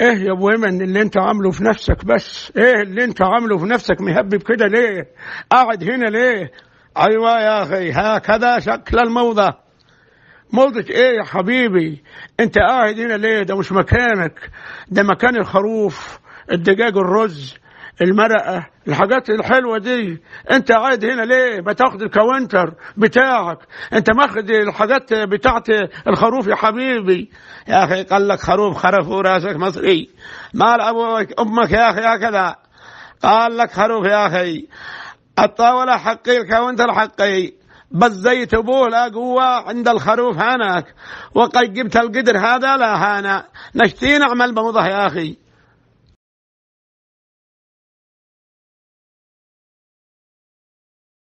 ايه يا ابو ايمن اللي انت عامله في نفسك بس ايه اللي انت عامله في نفسك مهبب كده ليه قاعد هنا ليه ايوه يا اخي هكذا شكل الموضه موضة ايه يا حبيبي انت قاعد هنا ليه ده مش مكانك ده مكان الخروف الدجاج الرز المرقة الحاجات الحلوة دي انت قاعد هنا ليه بتاخد الكاونتر بتاعك انت ماخد الحاجات بتاعت الخروف يا حبيبي يا اخي قال لك خروف خرف راسك مصري مال ابوك امك يا اخي هكذا قال لك خروف يا اخي الطاولة حقي الكاونتر حقي بس زي تبول قوة عند الخروف هناك وقد جبت القدر هذا لا هانا نشتي نعمل بمضه يا أخي